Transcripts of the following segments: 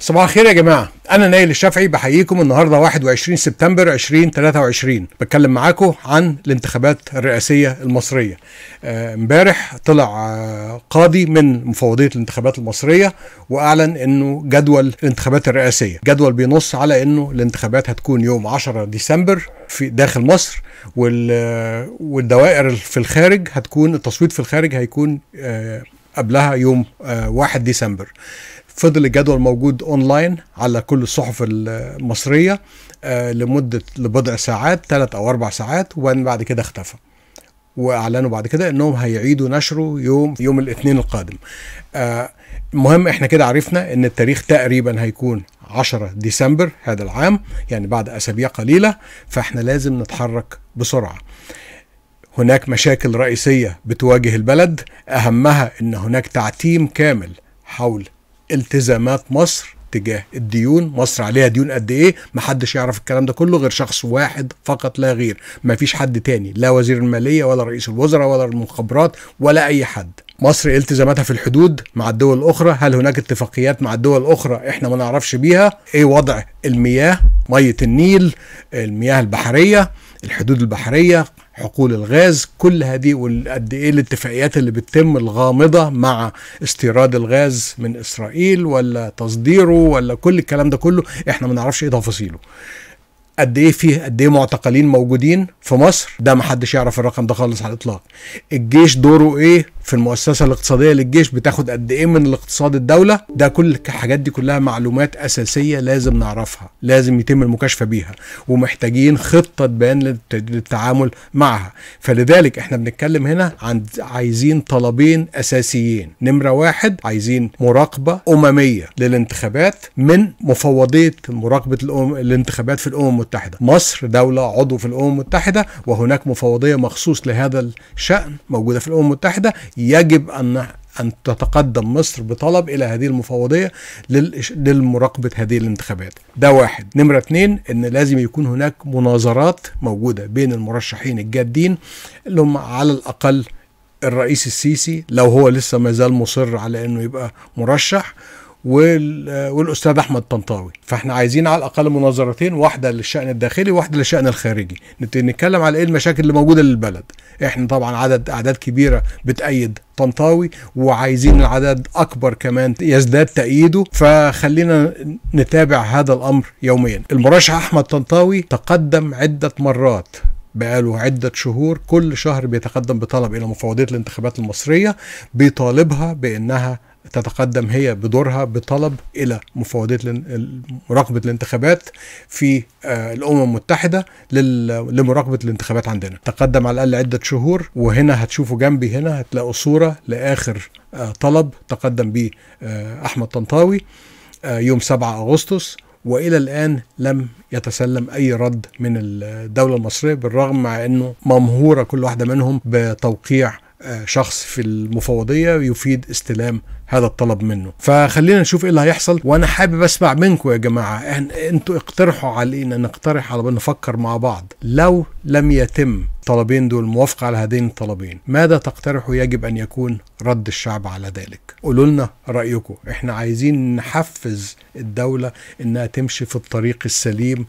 صباح الخير يا جماعه انا نايل الشافعي بحييكم النهارده 21 سبتمبر 2023 بتكلم معاكم عن الانتخابات الرئاسيه المصريه آه، امبارح آه طلع آه قاضي من مفوضيه الانتخابات المصريه واعلن انه جدول الانتخابات الرئاسيه جدول بينص على انه الانتخابات هتكون يوم 10 ديسمبر في داخل مصر وال آه، والدوائر في الخارج هتكون التصويت في الخارج هيكون آه قبلها يوم 1 آه، ديسمبر فضل الجدول موجود اونلاين على كل الصحف المصريه آه، لمده لبضع ساعات ثلاث او اربع ساعات وبعد كده اختفى واعلنوا بعد كده انهم هيعيدوا نشره يوم يوم الاثنين القادم المهم آه، احنا كده عرفنا ان التاريخ تقريبا هيكون 10 ديسمبر هذا العام يعني بعد اسابيع قليله فاحنا لازم نتحرك بسرعه هناك مشاكل رئيسيه بتواجه البلد اهمها ان هناك تعتيم كامل حول التزامات مصر تجاه الديون مصر عليها ديون قد ايه محدش يعرف الكلام ده كله غير شخص واحد فقط لا غير مفيش حد تاني لا وزير الماليه ولا رئيس الوزراء ولا المخابرات ولا اي حد مصر إيه التزاماتها في الحدود مع الدول الاخرى هل هناك اتفاقيات مع الدول الاخرى احنا ما نعرفش بيها ايه وضع المياه ميه النيل المياه البحريه الحدود البحريه حقول الغاز كل هذه وقد ايه الاتفاقيات اللي بتتم الغامضه مع استيراد الغاز من اسرائيل ولا تصديره ولا كل الكلام ده كله احنا ما نعرفش ايه تفاصيله قد ايه فيه قد ايه معتقلين موجودين في مصر ده ما حدش يعرف الرقم ده خالص على الاطلاق الجيش دوره ايه في المؤسسه الاقتصاديه للجيش بتاخد قد ايه من الاقتصاد الدوله ده كل الحاجات دي كلها معلومات اساسيه لازم نعرفها لازم يتم المكاشفه بيها ومحتاجين خطه بيان للتعامل معها فلذلك احنا بنتكلم هنا عن عايزين طلبين اساسيين نمره واحد عايزين مراقبه امميه للانتخابات من مفوضيه مراقبه الأم... الانتخابات في الامم المتحده مصر دوله عضو في الامم المتحده وهناك مفوضيه مخصوص لهذا الشان موجوده في الامم المتحده يجب أن أن تتقدم مصر بطلب إلى هذه المفوضية للمراقبة هذه الانتخابات ده واحد نمرة اثنين أن لازم يكون هناك مناظرات موجودة بين المرشحين الجادين اللي هم على الأقل الرئيس السيسي لو هو لسه ما زال مصر على أنه يبقى مرشح آه، والاستاذ احمد طنطاوي فاحنا عايزين على الاقل مناظرتين واحده للشان الداخلي وواحده للشان الخارجي نتكلم على ايه المشاكل اللي موجوده للبلد احنا طبعا عدد اعداد كبيره بتايد طنطاوي وعايزين العدد اكبر كمان يزداد تأييده فخلينا نتابع هذا الامر يوميا المرشح احمد طنطاوي تقدم عده مرات بقاله عدة شهور كل شهر بيتقدم بطلب إلى مفوضية الانتخابات المصرية بيطالبها بأنها تتقدم هي بدورها بطلب الى مفوضيه مراقبه الانتخابات في آه، الامم المتحده لمراقبه الانتخابات عندنا تقدم على الاقل عده شهور وهنا هتشوفوا جنبي هنا هتلاقوا صوره لاخر آه، طلب تقدم به آه، احمد طنطاوي يوم 7 اغسطس والى الان لم يتسلم اي رد من الدوله المصريه بالرغم مع انه ممهوره كل واحده منهم بتوقيع شخص في المفوضيه يفيد استلام هذا الطلب منه فخلينا نشوف ايه اللي هيحصل وانا حابب اسمع منكم يا جماعه انتوا اقترحوا علينا نقترح على نفكر مع بعض لو لم يتم الطلبين دول الموافقة على هذين الطلبين ماذا تقترحوا يجب أن يكون رد الشعب على ذلك قولوا لنا رأيكم احنا عايزين نحفز الدولة انها تمشي في الطريق السليم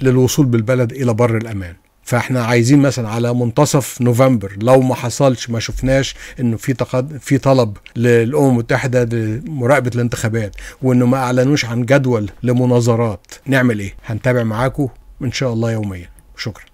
للوصول بالبلد الى بر الامان فاحنا عايزين مثلا على منتصف نوفمبر لو ما حصلش ما شفناش انه في تقد... في طلب للامم المتحده لمراقبه الانتخابات وانه ما اعلنوش عن جدول لمناظرات نعمل ايه هنتابع معاكم ان شاء الله يوميا شكرا